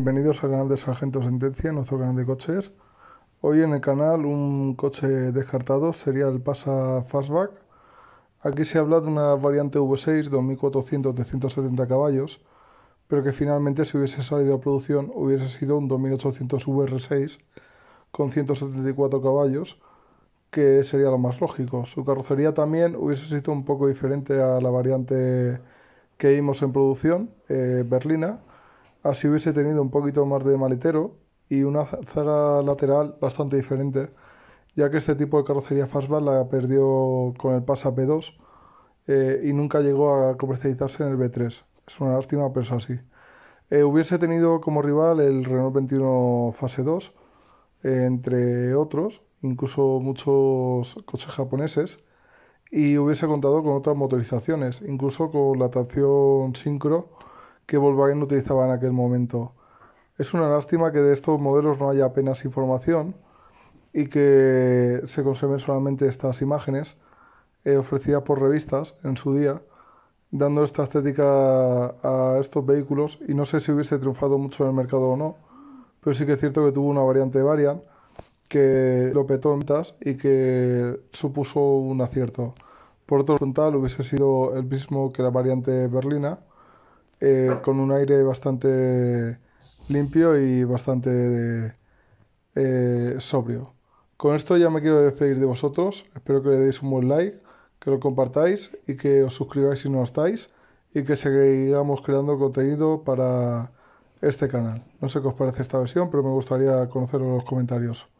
Bienvenidos al canal de Sargento Sentencia, nuestro canal de coches. Hoy en el canal un coche descartado sería el Pasa Fastback. Aquí se habla de una variante V6 2400 170 caballos, pero que finalmente si hubiese salido a producción hubiese sido un 2800 VR6 con 174 caballos, que sería lo más lógico. Su carrocería también hubiese sido un poco diferente a la variante que vimos en producción, eh, berlina, Así hubiese tenido un poquito más de maletero y una zaga lateral bastante diferente, ya que este tipo de carrocería fastback la perdió con el Pasa P2 eh, y nunca llegó a comercializarse en el B3. Es una lástima, pero es así. Eh, hubiese tenido como rival el Renault 21 Fase 2, eh, entre otros, incluso muchos coches japoneses, y hubiese contado con otras motorizaciones, incluso con la tracción sincro que Volkswagen utilizaba en aquel momento. Es una lástima que de estos modelos no haya apenas información y que se conserven solamente estas imágenes eh, ofrecidas por revistas en su día, dando esta estética a, estos vehículos y no sé si hubiese triunfado mucho en el mercado o no, pero sí que es cierto que tuvo una variante Varian que lo petó en ventas y que supuso un acierto. Por otro frontal hubiese sido el mismo que la variante berlina, eh, con un aire bastante limpio y bastante eh, sobrio. Con esto ya me quiero despedir de vosotros. Espero que le deis un buen like, que lo compartáis y que os suscribáis si no estáis y que seguiremos creando contenido para este canal. No sé qué os parece esta versión, pero me gustaría conoceros los comentarios.